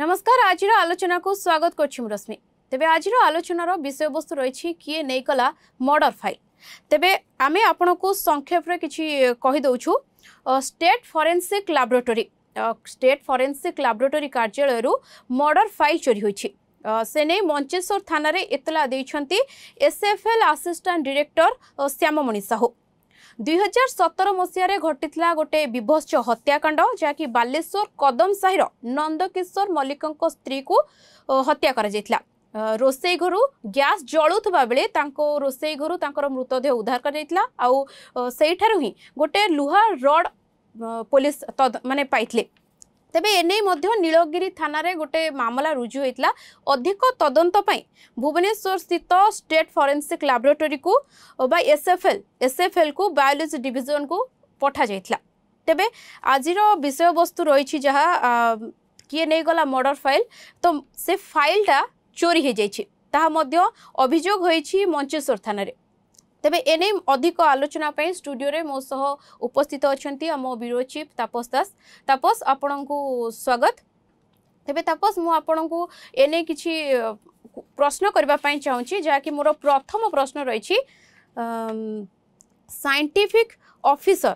ନମସ୍କାର ଆଜିର ଆଲୋଚନାକୁ ସ୍ୱାଗତ କରୁଛି ମୁଁ ରଶ୍ମି ତେବେ ଆଜିର ଆଲୋଚନାର ବିଷୟବସ୍ତୁ ରହିଛି କିଏ ନେଇଗଲା ମର୍ଡର ଫାଇଲ୍ ତେବେ ଆମେ ଆପଣଙ୍କୁ ସଂକ୍ଷେପରେ କିଛି କହିଦେଉଛୁ state forensic laboratory state forensic laboratory କାର୍ଯ୍ୟାଳୟରୁ ମର୍ଡର ଫାଇଲ୍ ଚୋରି ହୋଇଛି ସେ ନେଇ ମଞ୍ଚେଶ୍ୱର ଥାନାରେ ଏତଲା ଦେଇଛନ୍ତି SFL assistant director Shyamamani Sahu ଦୁଇହଜାର ସତର ମସିହାରେ ଘଟିଥିଲା ଗୋଟିଏ ବିଭତ୍ସ ହତ୍ୟାକାଣ୍ଡ ଯାହାକି ବାଲେଶ୍ୱର କଦମ ସାହିର ନନ୍ଦକିଶୋର ମଲ୍ଲିକଙ୍କ ସ୍ତ୍ରୀକୁ ହତ୍ୟା କରାଯାଇଥିଲା ରୋଷେଇ ଘରୁ ଗ୍ୟାସ୍ ଜଳୁଥିବା ବେଳେ ତାଙ୍କ ରୋଷେଇ ଘରୁ ତାଙ୍କର ମୃତଦେହ ଉଦ୍ଧାର କରାଯାଇଥିଲା ଆଉ ସେଇଠାରୁ ହିଁ ଗୋଟିଏ ଲୁହା ରଡ଼ ପୋଲିସ ମାନେ ପାଇଥିଲେ ତେବେ ଏନେଇ ମଧ୍ୟ ନୀଳଗିରି ଥାନାରେ ଗୋଟେ ମାମଲା ରୁଜୁ ହୋଇଥିଲା ଅଧିକ ତଦନ୍ତ ପାଇଁ ଭୁବନେଶ୍ୱର ସ୍ଥିତ ଷ୍ଟେଟ୍ ଫରେନ୍ସିକ୍ ଲାବୋରେଟୋରୀକୁ ବା ଏସ୍ଏଫ୍ଏଲ୍ ଏସ୍ଏଫ୍ଏଲ୍କୁ ବାୟୋଲୋଜି ଡିଭିଜନ୍କୁ ପଠାଯାଇଥିଲା ତେବେ ଆଜିର ବିଷୟବସ୍ତୁ ରହିଛି ଯାହା କିଏ ନେଇଗଲା ମର୍ଡ଼ର ଫାଇଲ୍ ତ ସେ ଫାଇଲ୍ଟା ଚୋରି ହୋଇଯାଇଛି ତାହା ମଧ୍ୟ ଅଭିଯୋଗ ହୋଇଛି ମଞ୍ଚେଶ୍ୱର ଥାନାରେ ତେବେ ଏନେ ଅଧିକ ଆଲୋଚନା ପାଇଁ ଷ୍ଟୁଡିଓରେ ମୋ ସହ ଉପସ୍ଥିତ ଅଛନ୍ତି ଆମ ବ୍ୟୁରୋ ଚିଫ୍ ତାପସ ଦାସ ତାପସ ଆପଣଙ୍କୁ ସ୍ୱାଗତ ତେବେ ତାପସ ମୁଁ ଆପଣଙ୍କୁ ଏନେ କିଛି ପ୍ରଶ୍ନ କରିବା ପାଇଁ ଚାହୁଁଛି ଯାହାକି ମୋର ପ୍ରଥମ ପ୍ରଶ୍ନ ରହିଛି ସାଇଣ୍ଟିଫିକ୍ ଅଫିସର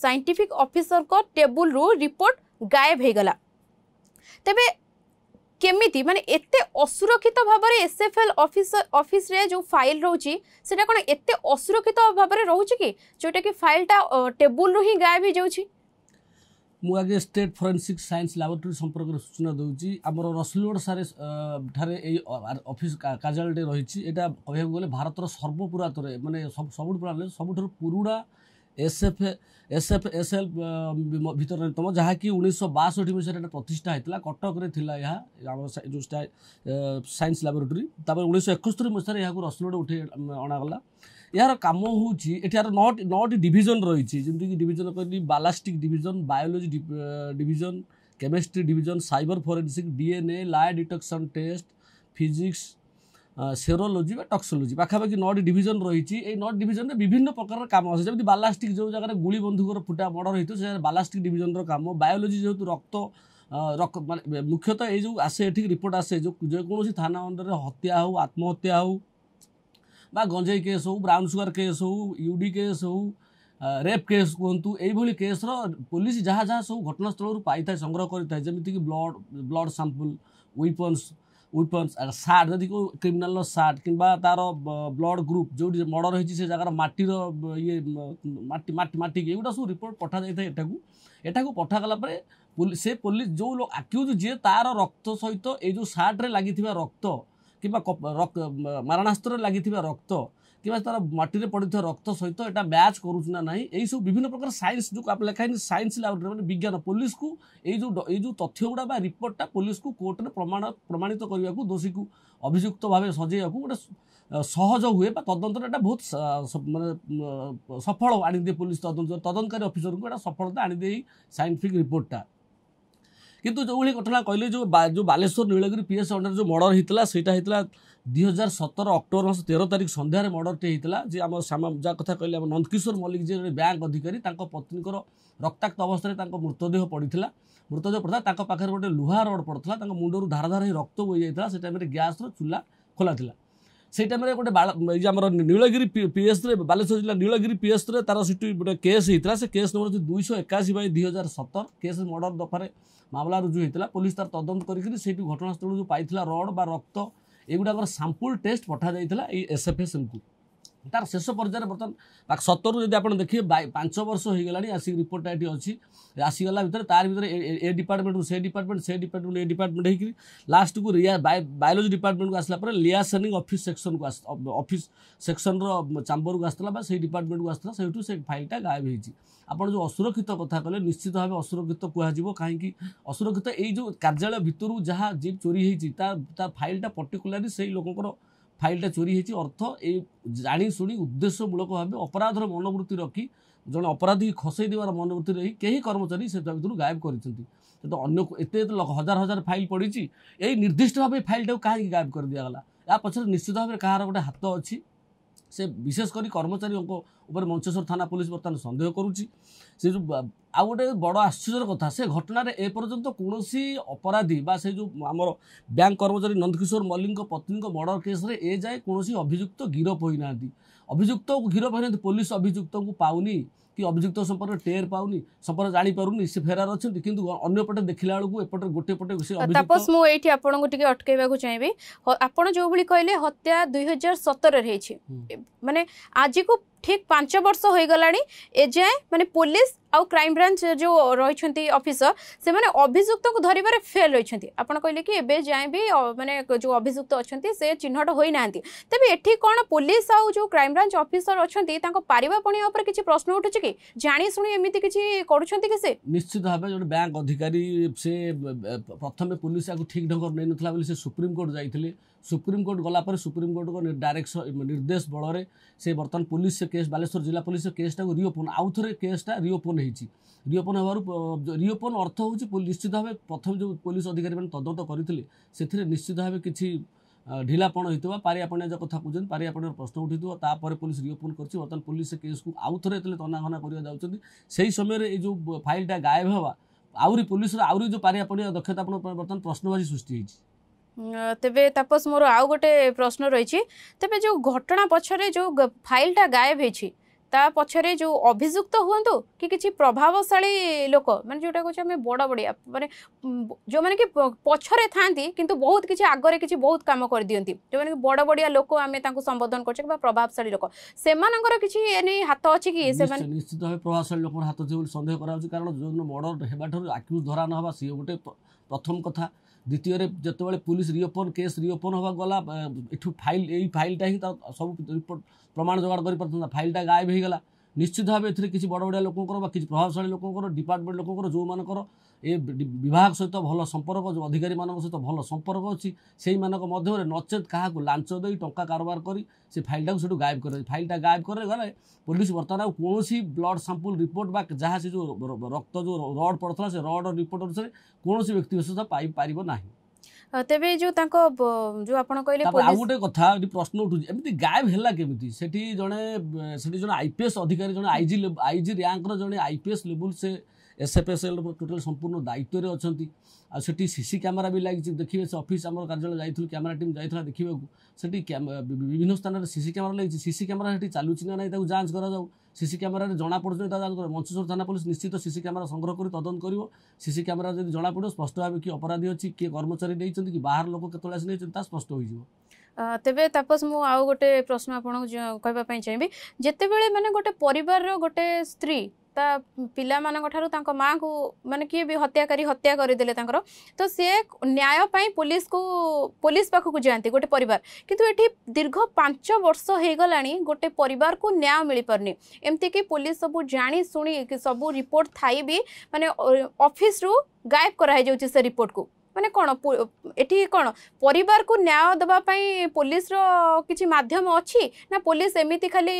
ସାଇଣ୍ଟିଫିକ୍ ଅଫିସରଙ୍କ ଟେବୁଲରୁ ରିପୋର୍ଟ ଗାଏବ ହୋଇଗଲା ତେବେ কেমিতি মানে এতে অসুরক্ষিত ভাবে এসএফএল অফিস অফিসরে যে ফাইল রয়েছে সেটা কোন এতে অসুরক্ষিত ভাবে রয়েছে কি যেটা কি ফাইলটা টেবুল রু হি গায়েব হয়ে যাচ্ছে মু আগে স্টেট ফরেনসিক সায়েন্স ল্যাবরেটরি সম্পর্ক সূচনা দেউছি আমার রসলিগড় সার ঠারে এই অফিস কার্যালয়টি রয়েছে এটা কহিବାକୁ গেলে ভারতর সর্বপুরাতরে মানে সবুঠ পুরা সবুঠার পুরুড়া এসএফ এসএফ এসএল ভিতরে ଅନ୍ୟତମ ଯାହାକି ଉଣେଇଶହ ବାଷଠି ମସିହାରେ ଏଇଟା ପ୍ରତିଷ୍ଠା ହେଇଥିଲା କଟକରେ ଥିଲା ଏହା ଆମର ଯେଉଁ ସାଇନ୍ସ ଲାବୋରେଟୋରୀ ତାପରେ ଉଣେଇଶହ ଏକସ୍ତରୀ ମସିହାରେ ଏହାକୁ ରସୁଲରେ ଉଠେଇ ଅଣାଗଲା ଏହାର କାମ ହେଉଛି ଏଠି ଏହାର ନଅଟି ନଅଟି ଡିଭିଜନ୍ ରହିଛି ଯେମିତିକି ଡିଭିଜନ୍ କହିଲି ballistic division biology division chemistry division cyber forensic DNA lie detection test physics serology ବା ଟକ୍ସୋଲୋଜି ପାଖାପାଖି ନଅଟି ଡିଭିଜନ ରହିଛି ଏଇ ନଅଟି ଡିଭିଜନରେ ବିଭିନ୍ନ ପ୍ରକାରର କାମ ଅଛି ଯେମିତି ବାଲାଷ୍ଟିକ୍ ଯେଉଁ ଜାଗାରେ ଗୁଳି ବନ୍ଧୁକର ଫୁଟା ମଡ଼ ରହିଥିବ ସେ ବାଲାଷ୍ଟିକ୍ ଡିଭିଜନର କାମ ବାୟୋଲୋଜି ଯେହେତୁ ରକ୍ତ ରକ୍ତ ମାନେ ମୁଖ୍ୟତଃ ଏଇ ଯେଉଁ ଆସେ ଏଠିକି ରିପୋର୍ଟ ଆସେ ଯେଉଁ ଯେକୌଣସି ଥାନା ଅଣ୍ଡରରେ ହତ୍ୟା ହେଉ ଆତ୍ମହତ୍ୟା ହେଉ ବା ଗଞ୍ଜେଇ କେସ୍ ହେଉ ବ୍ରାଉନ୍ ସୁଗାର କେସ୍ ହେଉ ୟୁଡ଼ି କେସ୍ ହେଉ ରେପ୍ କେସ୍ କୁହନ୍ତୁ ଏଇଭଳି କେସ୍ର ପୋଲିସ ଯାହା ଯାହା ସବୁ ଘଟଣାସ୍ଥଳରୁ ପାଇଥାଏ ସଂଗ୍ରହ କରିଥାଏ ଯେମିତିକି blood blood sample weapons weapons shirt ଯଦି କେଉଁ କ୍ରିମିନାଲର ସାର୍ଟ କିମ୍ବା ତା'ର ବ୍ଲଡ଼୍ ଗ୍ରୁପ୍ ଯେଉଁଠି ମର୍ଡ଼ର ହୋଇଛି ସେ ଜାଗାର ମାଟିର ଇଏ ମାଟି ମାଟି ମାଟିକି ଏଗୁଡ଼ା ସବୁ ରିପୋର୍ଟ ପଠାଯାଇଥାଏ ଏଠାକୁ ଏଠାକୁ ପଠାଗଲା ପରେ ସେ ପୋଲିସ ଯେଉଁ ଆକ୍ୟୁଜ୍ ଯିଏ ତା'ର ରକ୍ତ ସହିତ ଏଇ ଯେଉଁ ସାର୍ଟରେ ଲାଗିଥିବା ରକ୍ତ କିମ୍ବା ମାରଣାସ୍ତ୍ରରେ ଲାଗିଥିବା ରକ୍ତ কিংবা তার মাটিরে পড়িথিবা রক্ত সহিত এটা ম্যাচ করুছি না নাই এই সব বিভিন্ন প্রকার সাইন্স যে লেখা হয়নি সাইন্স ল্যাবরেটরি মানে বিজ্ঞান পুলিশকু এই যে এই যে তথ্য গুড়া বা রিপোর্টটা পুলিশকু কোর্টরে প্রমাণ প্রমাণিত করা দোষীকে অভিযুক্ত ভাবে সজাইয়া গোটে সহজ হুয়ে বা তদন্তটা এটা বহুত মানে সফল আনিদিয়ে পুলিশ তদন্ত তদন্তকারী অফিসরকে এটা সফলতা আনিদিয়ে এই সাইন্টিফিক রিপোর্টটা কিন্তু যেভাবে ঘটনা কহিলেন যে বালেশ্বর নীলগিরি পিএস অন্ডার যে মর্ডর হয়েছিল সেইটা হয়েছিল ଦୁଇ ହଜାର ସତର ଅକ୍ଟୋବର ମାସ ତେର ତାରିଖ ସନ୍ଧ୍ୟାରେ ମର୍ଡ଼ରଟି ହେଇଥିଲା ଯେ ଆମ ଶ୍ୟାମ ଯାହା କଥା କହିଲେ ଆମ ନନ୍ଦକିଶୋର ମଲ୍ଲିକ ଯିଏ ଜଣେ ବ୍ୟାଙ୍କ ଅଧିକାରୀ ତାଙ୍କ ପତ୍ନୀଙ୍କର ରକ୍ତାକ୍ତ ଅବସ୍ଥାରେ ତାଙ୍କ ମୃତଦେହ ପଡ଼ିଥିଲା ମୃତଦେହ ପଡ଼ିଥିଲା ତାଙ୍କ ପାଖରେ ଗୋଟେ ଲୁହା ରଡ଼ ପଡ଼ିଥିଲା ତାଙ୍କ ମୁଣ୍ଡରୁ ଧାର ଧାର ହେଇ ରକ୍ତ ବୋହିଯାଇଥିଲା ସେ ଟାଇମ୍ରେ ଗ୍ୟାସ୍ର ଚୁଲା ଖୋଲା ଥିଲା ସେଇ ଟାଇମ୍ରେ ଗୋଟେ ଏଇ ଆମର ନୀଳଗିରି ପିଏସ୍ରେ ବାଲେଶ୍ୱର ଜିଲ୍ଲା ନୀଳଗିରି ପିଏସ୍ରେ ତାର ସେଠି ଗୋଟେ କେସ୍ ହେଇଥିଲା ସେ କେସ୍ ନମ୍ବର ହେଉଛି ଦୁଇଶହ ଏକାଅଶୀ ବାଇ ଦୁଇ ହଜାର ସତର କେସ୍ ମର୍ଡ଼ର ଦଫାରେ ମାମଲା ରୁଜୁ ହେଇଥିଲା ପୋଲିସ ତାର ତଦନ୍ତ କରିକି ସେଇଠୁ ଘଟଣାସ୍ଥଳରୁ ଯେଉଁ ପାଇଥିଲା ରଡ଼ ବା ରକ୍ତ ଏଗୁଡ଼ାକର ସାମ୍ପୁଲ୍ ଟେଷ୍ଟ ପଠାଯାଇଥିଲା ଏଇ ଏସ୍ଏଫ୍ଏସ୍ଏମ୍କୁ তার ଶେଷ ପର୍ଯ୍ୟାୟରେ ବର୍ତ୍ତମାନ ସତରରୁ ଯଦି ଆପଣ ଦେଖିବେ ପାଞ୍ଚ ବର୍ଷ ହୋଇଗଲାଣି ଆସିକି ରିପୋର୍ଟଟା ଏଠି ଅଛି ଆସିଗଲା ଭିତରେ ତାରି ଭିତରେ ଏ ଡିପାର୍ଟମେଣ୍ଟରୁ ସେ ଡିପାର୍ଟମେଣ୍ଟ ସେ ଡିପାର୍ଟମେଣ୍ଟ ଏ ଡିପାର୍ଟମେଣ୍ଟ ହେଇକି ଲାଷ୍ଟକୁ ରିଆ ବାୟୋଲୋଜି ଡିପାର୍ଟମେଣ୍ଟକୁ ଆସିଲା ପରେ ଲିଆସେନିଂ ଅଫିସ୍ ସେକ୍ସନକୁ ଅଫିସ୍ ସେକ୍ସନର ଚାମ୍ବରକୁ ଆସିଥିଲା ବା ସେଇ ଡିପାର୍ଟମେଣ୍ଟକୁ ଆସିଥିଲା ସେଇଠୁ ସେ ଫାଇଲ୍ଟା ଗାୟବ ହେଇଛି ଆପଣ ଯେଉଁ ଅସୁରକ୍ଷିତ କଥା କହିଲେ ନିଶ୍ଚିତ ଭାବେ ଅସୁରକ୍ଷିତ କୁହାଯିବ କାହିଁକି ଅସୁରକ୍ଷିତ ଏଇ ଯେଉଁ କାର୍ଯ୍ୟାଳୟ ଭିତରୁ ଯାହା ଯିଏ ଚୋରି ହେଇଛି ତା ତା ଫାଇଲ୍ଟା ପର୍ଟିକୁଲାରଲି ସେଇ ଲୋକଙ୍କର ফাইলটা চোরি হয়েছে অর্থ এই জানি শুনি উদ্দেশ্যমূলক ভাবে অপরাধর মনোবৃত্তি রক্ষি জন অপরাধী খসাই দেওয়ার মনোবৃত্তি রক্ষি কেহি কর্মচারী সে ভিতর গায়েব করেছেন তো অন্য এতে হাজার হাজার ফাইল পড়িছি এই নির্দিষ্ট ভাবে ফাইলটাকে কাহি গায়েব করে দিয়াগলা ଏହା ପଛରେ ନିଶ୍ଚିତ ଭାବରେ କାହାର ଗୋଟେ ହାତ ଅଛି ସେ ବିଶେଷ କରି କର୍ମଚାରୀଙ୍କ ଉପରେ ମଞ୍ଚେଶ୍ୱର ଥାନା ପୋଲିସ ବର୍ତ୍ତମାନ ସନ୍ଦେହ କରୁଛି ସେ ଯେଉଁ ଆଉ ଗୋଟେ ବଡ଼ ଆଶ୍ଚର୍ଯ୍ୟର କଥା ସେ ଘଟଣାରେ ଏପର୍ଯ୍ୟନ୍ତ କୌଣସି ଅପରାଧୀ ବା ସେ ଯେଉଁ ଆମର ବ୍ୟାଙ୍କ କର୍ମଚାରୀ ନନ୍ଦକିଶୋର ମଲ୍ଲିକଙ୍କ ପତ୍ନୀଙ୍କ ମର୍ଡର କେସ୍ରେ ଏ ଯାଏ କୌଣସି ଅଭିଯୁକ୍ତ ଗିରଫ ହୋଇନାହାନ୍ତି ଅଭିଯୁକ୍ତକୁ ଗିରଫ ହୋଇନାହାନ୍ତି ପୋଲିସ ଅଭିଯୁକ୍ତଙ୍କୁ ପାଉନି କି ଅଭିଯୁକ୍ତ ସମ୍ପର୍କ ଟେର ପାଉନି ସମ୍ପର୍କ ଜାଣିପାରୁନି ସେ ଫେରାର ଅଛନ୍ତି କିନ୍ତୁ ଅନ୍ୟପଟେ ଦେଖିଲା ବେଳକୁ ଏପଟେ ଗୋଟେ ପଟେ ସେ ତାପସ ମୁଁ ଏଇଠି ଆପଣଙ୍କୁ ଟିକେ ଅଟକାଇବାକୁ ଚାହିଁବି ଆପଣ ଯେଉଁଭଳି କହିଲେ ହତ୍ୟା ଦୁଇ ହଜାର ସତରରେ ହେଇଛି ମାନେ ଆଜିକୁ ଠିକ୍ ପାଞ୍ଚ ବର୍ଷ ହୋଇଗଲାଣି ଏଯାଏଁ ମାନେ ପୋଲିସ ଆଉ କ୍ରାଇମ୍ ବ୍ରାଞ୍ଚ ଯେଉଁ ରହିଛନ୍ତି ଅଫିସର ସେମାନେ ଅଭିଯୁକ୍ତକୁ ଧରିବାରେ ଫେଲ୍ ରହିଛନ୍ତି ଆପଣ କହିଲେ କି ଏବେ ଯାଏଁ ବି ମାନେ ଯେଉଁ ଅଭିଯୁକ୍ତ ଅଛନ୍ତି ସେ ଚିହ୍ନଟ ହୋଇନାହାନ୍ତି ତେବେ ଏଠି କ'ଣ ପୋଲିସ ଆଉ ଯେଉଁ କ୍ରାଇମ୍ ବ୍ରାଞ୍ଚ ଅଫିସର ଅଛନ୍ତି ତାଙ୍କ ପାରିବା ପଣିଆ ଉପରେ କିଛି ପ୍ରଶ୍ନ ଉଠୁଛି କି ଜାଣି ଶୁଣି ଏମିତି କିଛି କରୁଛନ୍ତି କି ସେ ନିଶ୍ଚିତ ଭାବେ ଜଣେ ବ୍ୟାଙ୍କ ଅଧିକାରୀ ସେ ପ୍ରଥମେ ପୋଲିସ ଆକୁ ଠିକ୍ ଢଙ୍ଗରେ ନେଇନଥିଲା ବୋଲି ସେ ସୁପ୍ରିମକୋର୍ଟ ଯାଇଥିଲେ ସୁପ୍ରିମକୋର୍ଟ ଗଲାପରେ ପରେ ସୁପ୍ରିମକୋର୍ଟଙ୍କ ଡାଇରେକ୍ସନ ନିର୍ଦ୍ଦେଶ ବଳରେ ସେ ବର୍ତ୍ତମାନ ପୋଲିସ ସେ କେସ୍ ବାଲେଶ୍ୱର ଜିଲ୍ଲା ପୋଲିସ କେସ୍ଟାକୁ ରିଓପନ୍ ଆଉ ଥରେ କେସ୍ଟା ରିଓପନ୍ ହେଇଛି ରିଓପନ୍ ହେବାରୁ ରିଓପନ୍ ଅର୍ଥ ହେଉଛି ନିଶ୍ଚିତ ଭାବେ ପ୍ରଥମେ ଯେଉଁ ପୋଲିସ ଅଧିକାରୀମାନେ ତଦନ୍ତ କରିଥିଲେ ସେଥିରେ ନିଶ୍ଚିତ ଭାବେ କିଛି ଢିଲାପଣ ହୋଇଥିବା ପାରିଆପଣିଆ ଯେଉଁ କଥା କହୁଛନ୍ତି ପାରିଆପଣିଆର ପ୍ରଶ୍ନ ଉଠିଥିବ ତାପରେ ପୋଲିସ ରିଓପନ୍ କରିଛି ବର୍ତ୍ତମାନ ପୋଲିସ ସେ କେସ୍କୁ ଆଉ ଥରେ ଯେତେବେଳେ ତନାଘନା କରିବା ଯାଉଛନ୍ତି ସେହି ସମୟରେ ଏଇ ଯେଉଁ ଫାଇଲ୍ଟା ଗାୟବ ହେବା ଆହୁରି ପୋଲିସର ଆହୁରି ଯେଉଁ ପାରିଆପଣିଆ ଦକ୍ଷତା ଆପଣ ବର୍ତ୍ତମାନ ପ୍ରଶ୍ନବାଚୀ ସୃଷ୍ଟି ହେଇଛି ତେବେ ତାପସ ମୋର ଆଉ ଗୋଟେ ପ୍ରଶ୍ନ ରହିଛି ତେବେ ଯେଉଁ ଘଟଣା ପଛରେ ଯେଉଁ ଫାଇଲ୍ଟା ଗାୟବ ହେଇଛି ତା ପଛରେ ଯେଉଁ ଅଭିଯୁକ୍ତ ହୁଅନ୍ତୁ କି କିଛି ପ୍ରଭାବଶାଳୀ ଲୋକ ମାନେ ଯେଉଁଟା କହୁଛି ଆମେ ବଡ଼ ବଡ଼ିଆ ମାନେ ଯେଉଁମାନେ କି ପଛରେ ଥାନ୍ତି କିନ୍ତୁ ବହୁତ କିଛି ଆଗରେ କିଛି ବହୁତ କାମ କରିଦିଅନ୍ତି ଯେଉଁମାନେ କି ବଡ଼ ବଡ଼ିଆ ଲୋକ ଆମେ ତାଙ୍କୁ ସମ୍ବୋଧନ କରୁଛେ କିମ୍ବା ପ୍ରଭାବଶାଳୀ ଲୋକ ସେମାନଙ୍କର କିଛି ଏ ନେଇ ହାତ ଅଛି କି ସେମାନେ ନିଶ୍ଚିତ ଭାବେ ପ୍ରଭାବଶାଳୀ ଲୋକଙ୍କର ହାତ ଅଛି ବୋଲି ସନ୍ଦେହ କରାଯାଉଛି କାରଣ ଯେଉଁଦିନ ମର୍ଡ଼ର ହେବାଠାରୁ ଆକ୍ୟୁଜ୍ ଧରା ନ ହେବା ସିଏ ଗୋଟେ ପ୍ରଥମ କଥା দ্বিতীয়রে যেতবে পুলিশ রিওপন কেস রিওপন হওয়া গলা এঠু ফাইল এই ফাইলটা হি তার সব রিপোর্ট প্রমাণ যোগাড় করে পারত ফাইলটা গায়েব হয়ে গলা ନିଶ୍ଚିତ ଭାବେ ଏଥିରେ କିଛି ବଡ଼ ବଡ଼ିଆ ଲୋକଙ୍କର ବା କିଛି ପ୍ରଭାବଶାଳୀ ଲୋକଙ୍କର ଡିପାର୍ଟମେଣ୍ଟ ଲୋକଙ୍କର ଯେଉଁମାନଙ୍କର ଏ ବିଭାଗ ସହିତ ଭଲ ସମ୍ପର୍କ ଯେଉଁ ଅଧିକାରୀମାନଙ୍କ ସହିତ ଭଲ ସମ୍ପର୍କ ଅଛି ସେଇମାନଙ୍କ ମଧ୍ୟରେ ନଚେତ କାହାକୁ ଲାଞ୍ଚ ଦେଇ ଟଙ୍କା କାରବାର କରି ସେ ଫାଇଲ୍ଟାକୁ ସେଠୁ ଗାଏବ କରେ ଫାଇଲ୍ଟା ଗାଏବ କରେ ଗଲେ ପୋଲିସ ବର୍ତ୍ତମାନ ଆଉ କୌଣସି ବ୍ଲଡ଼ ସାମ୍ପୁଲ ରିପୋର୍ଟ ବା ଯାହା ସେ ଯେଉଁ ରକ୍ତ ଯେଉଁ ରଡ଼ ପଡ଼ୁଥିଲା ସେ ରଡ଼ ରିପୋର୍ଟ ଅନୁସାରେ କୌଣସି ବ୍ୟକ୍ତି ବିଶେଷ ପାଇପାରିବ ନାହିଁ ତେବେ ଯୋଉ ତାଙ୍କ ଯୋଉ ଆପଣ କହିଲେ ଆଉ ଗୋଟେ କଥା ଏଠି ପ୍ରଶ୍ନ ଉଠୁଛି ଏମିତି ଗାୟବ ହେଲା କେମିତି ସେଠି ଜଣେ ସେଠି ଜଣେ ଆଇପିଏସ୍ ଅଧିକାରୀ ଜଣେ ଆଇଜି ଆଇଜି ର୍ୟାଙ୍କର ଜଣେ ଆଇପିଏସ୍ ଲେବୁଲ ସେ এসএଫএসএল ଟୋଟାଲ ସମ୍ପୂର୍ଣ୍ଣ ଦାୟିତ୍ୱରେ ଅଛନ୍ତି ଆଉ ସେଠି ସିସି କ୍ୟାମେରା ବି ଲାଗିଛି ଦେଖିବେ ସେ ଅଫିସ୍ ଆମର କାର୍ଯ୍ୟାଳୟ ଯାଇଥିଲୁ କ୍ୟାମେରା ଟିମ୍ ଯାଇଥିଲା ଦେଖିବାକୁ ସେଠି ବିଭିନ୍ନ ସ୍ଥାନରେ ସିସି କ୍ୟାମେରା ଲାଗିଛି ସିସି କ୍ୟାମେରା ସେଠି ଚାଲୁଛି ନା ନାହିଁ ତାକୁ ଯାଞ୍ଚ କରାଯାଉ ସିସି କ୍ୟାମେରାରେ ଜଣାପଡ଼ୁଛି ତା ଯାଞ୍ଚ ମଞ୍ଚେଶ୍ୱର ଥାନା ପୋଲିସ ନିଶ୍ଚିତ ସିସି କ୍ୟାମେରା ସଂଗ୍ରହ କରି ତଦନ୍ତ କରିବ ସିସି କ୍ୟାମେରା ଯଦି ଜଣାପଡ଼ିବ ସ୍ପଷ୍ଟ ଭାବେ କିଏ ଅପରାଧୀ ଅଛି କିଏ କର୍ମଚାରୀ ନେଇଛନ୍ତି କି ବାହାର ଲୋକ କେତେବେଳେ ଆସି ନେଇଛନ୍ତି ତାହା ସ୍ପଷ୍ଟ ହୋଇଯିବ ତେବେ ତାପସ ମୁଁ ଆଉ ଗୋଟେ ପ୍ରଶ୍ନ ଆପଣଙ୍କୁ କହିବା ପାଇଁ ଚାହିଁବି ଯେତେବେଳେ ମାନେ ଗୋଟେ ପରିବାରର ଗୋଟେ ସ୍ତ୍ରୀ ता पिला माँ को मान किए भी करी हत्या करदे तो सी न्याय पुलिस को पुलिस पाख को जाती गोटे पर कितु दीर्घ पांच वर्ष हो गला गोटे पर न्याय मिल पारे एमती पुलिस सब जाशु सब रिपोर्ट थी मानने अफिस्रु गायब कराई से रिपोर्ट को ମାନେ କ'ଣ ଏଠି କ'ଣ ପରିବାରକୁ ନ୍ୟାୟ ଦେବା ପାଇଁ ପୋଲିସର କିଛି ମାଧ୍ୟମ ଅଛି ନା ପୋଲିସ ଏମିତି ଖାଲି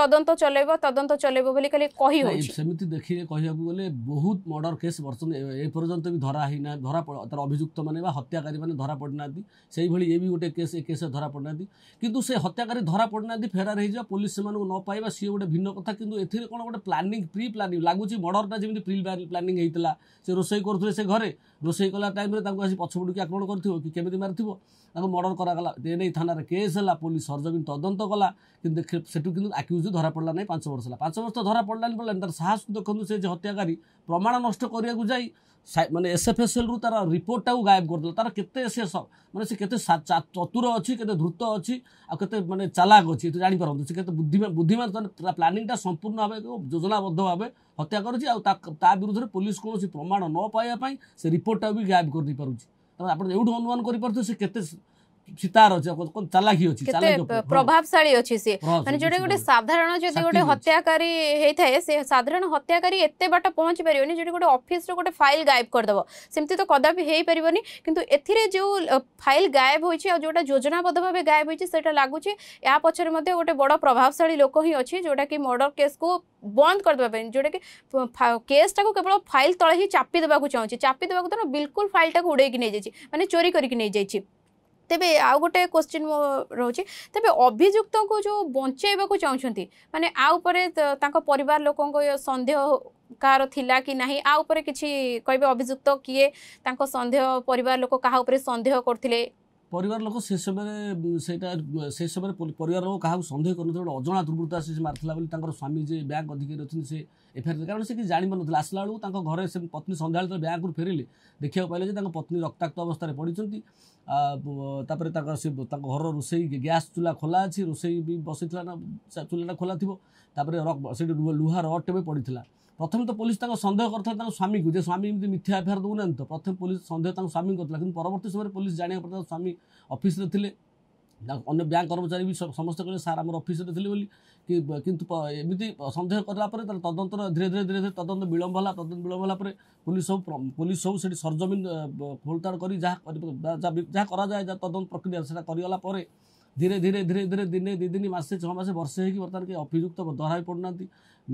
ତଦନ୍ତ ଚଲେଇବ ତଦନ୍ତ ଚଲେଇବ ବୋଲି ଖାଲି କହି ହେଉଛି ସେମିତି ଦେଖିଲେ କହିବାକୁ ଗଲେ ବହୁତ ମର୍ଡର କେସ୍ ବର୍ତ୍ତମାନ ଏପର୍ଯ୍ୟନ୍ତ ବି ଧରା ହେଇନା ଧରା ତାର ଅଭିଯୁକ୍ତମାନେ ବା ହତ୍ୟାକାରୀମାନେ ଧରା ପଡ଼ିନାହାନ୍ତି ସେଇଭଳି ଏ ବି ଗୋଟେ କେସ୍ ଏ କେସ୍ରେ ଧରା ପଡ଼ିନାହାନ୍ତି କିନ୍ତୁ ସେ ହତ୍ୟାକାରୀ ଧରା ପଡ଼ିନାହାନ୍ତି ଫେରାର ହେଇଯିବା ପୋଲିସ ସେମାନଙ୍କୁ ନ ପାଇବା ସିଏ ଗୋଟେ ଭିନ୍ନ କଥା କିନ୍ତୁ ଏଥିରେ କ'ଣ ଗୋଟେ ପ୍ଲାନିଂ ପ୍ରି ପ୍ଲାନିଂ ଲାଗୁଛି ମର୍ଡରଟା ଯେମିତି ପ୍ରି ପ୍ଲାନିଂ ହେଇଥିଲା ସେ ରୋଷେଇ କରୁଥିଲେ ସେ ଘରେ ରୋଷେଇ କଲା ଟାଇମ୍ରେ ମାରିଥିଲେ ତାଙ୍କୁ ଆସି ପଛପଟକୁ ଆକ୍ରମଣ କରିଥିବ କି କେମିତି ମାରିଥିବ ତାଙ୍କୁ ମର୍ଡ଼ର କରାଗଲା ଏ ନେଇ ଥାନାରେ କେସ୍ ହେଲା ପୋଲିସ ସରଜମିନ ତଦନ୍ତ କଲା କିନ୍ତୁ ସେଠୁ କିନ୍ତୁ ଆକ୍ୟୁଜ୍ ଧରାପଡ଼ିଲା ନାହିଁ ପାଞ୍ଚ ବର୍ଷ ହେଲା ପାଞ୍ଚ ବର୍ଷ ଧରାପଡ଼ିଲାନି ପଡ଼ିଲାନି ତାର ସାହସକୁ ଦେଖନ୍ତୁ ସେ ଯେ ହତ୍ୟାକାରୀ ପ୍ରମାଣ ନଷ୍ଟ କରିବାକୁ ଯାଇ ମାନେ ଏସ୍ଏଫ୍ଏସ୍ଏଲ୍ରୁ ତାର ରିପୋର୍ଟଟାକୁ ଗାୟବ କରିଦେଲେ ତାର କେତେ ସେ ମାନେ ସେ କେତେ ଚତୁର ଅଛି କେତେ ଧୃତ ଅଛି ଆଉ କେତେ ମାନେ ଚାଲାକ ଅଛି ଏଠି ଜାଣିପାରନ୍ତି ସେ କେତେ ବୁଦ୍ଧିମାନ ବୁଦ୍ଧିମାନ ତା ପ୍ଲାନିଂଟା ସମ୍ପୂର୍ଣ୍ଣ ଭାବେ ଯୋଜନାବଦ୍ଧ ଭାବେ ହତ୍ୟା କରୁଛି ଆଉ ତା ବିରୁଦ୍ଧରେ ପୋଲିସ କୌଣସି ପ୍ରମାଣ ନ ପାଇବା ପାଇଁ ସେ ରିପୋର୍ଟଟାକୁ ବି ଗାୟବ କରିଦେଇପାରୁଛି ତେଣୁ ଆପଣ ଏଇଠୁ ଅନୁମାନ କରିପାରୁଥିବେ ସେ କେତେ ତାର ଚାଲାକି ଅଛି ପ୍ରଭାବଶାଳୀ ଅଛି ସେ ମାନେ ଯୋଉଟା ଗୋଟେ ସାଧାରଣ ଯଦି ଗୋଟେ ହତ୍ୟାକାରୀ ହେଇଥାଏ ସେ ସାଧାରଣ ହତ୍ୟାକାରୀ ଏତେ ବାଟ ପହଞ୍ଚି ପାରିବନି ଯୋଉଠି ଗୋଟେ ଅଫିସର ଗୋଟେ ଫାଇଲ ଗାଏବ କରିଦେବ ସେମିତି ତ କଦାପି ହେଇପାରିବନି କିନ୍ତୁ ଏଥିରେ ଯୋଉ ଫାଇଲ ଗାଏବ ହୋଇଛି ଆଉ ଯୋଉଟା ଯୋଜନାବଦ୍ଧ ଭାବେ ଗାଏବ ହୋଇଛି ସେଇଟା ଲାଗୁଛି ଏହା ପଛରେ ମଧ୍ୟ ଗୋଟେ ବଡ଼ ପ୍ରଭାବଶାଳୀ ଲୋକ ହିଁ ଅଛି ଯୋଉଟାକି ମର୍ଡର କେସ୍କୁ ବନ୍ଦ କରିଦେବା ପାଇଁ ଯୋଉଟାକି କେସ୍ଟାକୁ କେବଳ ଫାଇଲ ତଳେ ହିଁ ଚାପି ଦେବାକୁ ଚାହୁଁଛି ଚାପି ଦେବାକୁ ତ ବିଲକୁଲ ଫାଇଲଟାକୁ ଉଡ଼େଇକି ନେଇଯାଇଛି ମାନେ ଚୋରି କରିକି ନେଇଯାଇଛି ତେବେ ଆଉ ଗୋଟେ କୋଶ୍ଚିନ୍ ରହୁଛି ତେବେ ଅଭିଯୁକ୍ତଙ୍କୁ ଯେଉଁ ବଞ୍ଚାଇବାକୁ ଚାହୁଁଛନ୍ତି ମାନେ ଆ ଉପରେ ତାଙ୍କ ପରିବାର ଲୋକଙ୍କ ସନ୍ଦେହ କାହାର ଥିଲା କି ନାହିଁ ଆ ଉପରେ କିଛି କହିବେ ଅଭିଯୁକ୍ତ କିଏ ତାଙ୍କ ସନ୍ଦେହ ପରିବାର ଲୋକ କାହା ଉପରେ ସନ୍ଦେହ କରୁଥିଲେ ପରିବାର ଲୋକ ସେ ସମୟରେ ସେଇଟା ସେ ସମୟରେ ପରିବାର ଲୋକ କାହାକୁ ସନ୍ଦେହ କରୁନଥିଲେ ଗୋଟେ ଅଜଣା ଦୁର୍ବୃତ୍ତ ଆସି ସେ ମାରିଥିଲା ବୋଲି ତାଙ୍କର ସ୍ୱାମୀ ଯେ ବ୍ୟାଙ୍କ ଅଧିକାରୀ ଅଛନ୍ତି ସେ ଏଫଆଇଆର୍ କାରଣ ସେ କିଛି ଜାଣିପାରୁନଥିଲା ଆସିଲା ବେଳକୁ ତାଙ୍କ ଘରେ ସେ ପତ୍ନୀ ସନ୍ଧ୍ୟା ଯେତେବେଳେ ବ୍ୟାଙ୍କରୁ ଫେରିଲେ ଦେଖିବାକୁ ପାଇଲେ ଯେ ତାଙ୍କ ପତ୍ନୀ ରକ୍ତାକ୍ତ ଅବସ୍ଥାରେ ପଡ଼ିଛନ୍ତି ତାପରେ ତାଙ୍କ ସେ ତାଙ୍କ ଘରର ରୋଷେଇ ଗ୍ୟାସ୍ ଚୁଲା ଖୋଲା ଅଛି ରୋଷେଇ ବି ବସିଥିଲା ନା ଚୁଲାଟା ଖୋଲା ଥିବ ତାପରେ ସେଠି ଲୁହା ରଡ଼ଟେ ବି ପଡ଼ିଥିଲା ପ୍ରଥମେ ତ ପୋଲିସ ତାଙ୍କ ସନ୍ଦେହ କରିଥିଲା ତାଙ୍କ ସ୍ୱାମୀକୁ ଯେ ସ୍ୱାମୀ ଏମିତି ମିଥ୍ୟା ଏଫଆଇଆର ଦେଉନାହାନ୍ତି ତ ପ୍ରଥମେ ପୋଲିସ ସନ୍ଦେହ ତାଙ୍କ ସ୍ୱାମୀ କରିଥିଲା କିନ୍ତୁ ପରବର୍ତ୍ତୀ ସମୟରେ ପୋଲିସ ଜାଣିବାକୁ ପଡ଼ିଥିଲା ସ୍ୱାମୀ ଅଫିସରେ ଥିଲେ ଅନ୍ୟ ବ୍ୟାଙ୍କ କର୍ମଚାରୀ ବି ସମସ୍ତେ କହିଲେ ସାର୍ ଆମର ଅଫିସରେ ଥିଲେ ବୋଲି କିନ୍ତୁ ଏମିତି ସନ୍ଦେହ କଲା ପରେ ତାର ତଦନ୍ତର ଧୀରେ ଧୀରେ ଧୀରେ ଧୀରେ ତଦନ୍ତ ବିଳମ୍ବ ହେଲା ତଦନ୍ତ ବିଳମ୍ବ ହେଲା ପରେ ପୋଲିସ ସବୁ ପୋଲିସ ସବୁ ସେଠି ସରଜମିନ ଖୋଳତାଡ଼ କରି ଯାହା ଯାହା କରାଯାଏ ଯାହା ତଦନ୍ତ ପ୍ରକ୍ରିୟା ସେଟା କରିଗଲା ପରେ ଧୀରେ ଧୀରେ ଧୀରେ ଧୀରେ ଦିନେ ଦୁଇ ଦିନ ମାସେ ଛଅ ମାସେ ବର୍ଷେ ହୋଇକି ବର୍ତ୍ତମାନ କେହି ଅଭିଯୁକ୍ତ ଧରା ହୋଇପାରୁନାହାନ୍ତି